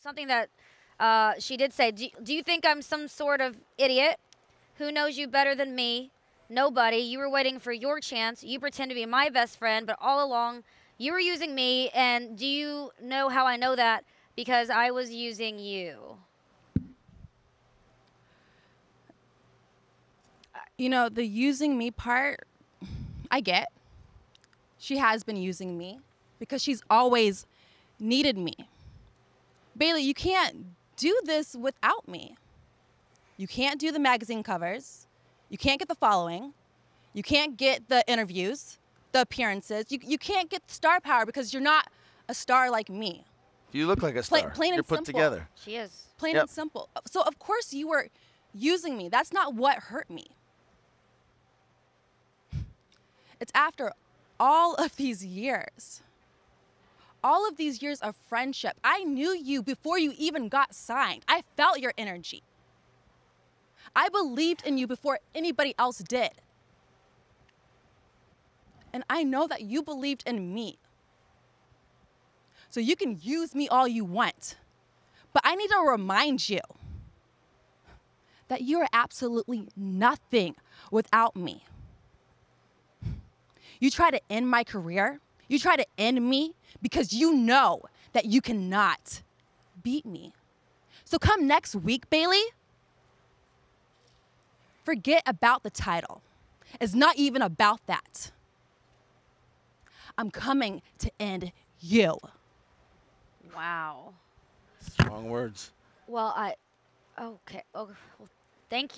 something that uh, she did say. Do, do you think I'm some sort of idiot? Who knows you better than me? Nobody. You were waiting for your chance. You pretend to be my best friend, but all along, you were using me. And do you know how I know that? Because I was using you. Uh, you know, the using me part, I get. She has been using me because she's always needed me Bailey, you can't do this without me. You can't do the magazine covers. You can't get the following. You can't get the interviews, the appearances. You, you can't get star power because you're not a star like me. You look like a star. Pla plain you're and put simple. together. She is. Plain yep. and simple. So of course you were using me. That's not what hurt me. It's after all of these years all of these years of friendship. I knew you before you even got signed. I felt your energy. I believed in you before anybody else did. And I know that you believed in me. So you can use me all you want. But I need to remind you that you are absolutely nothing without me. You try to end my career you try to end me because you know that you cannot beat me. So come next week, Bailey, forget about the title. It's not even about that. I'm coming to end you. Wow. Strong words. Well, I, okay. Oh, well, thank you.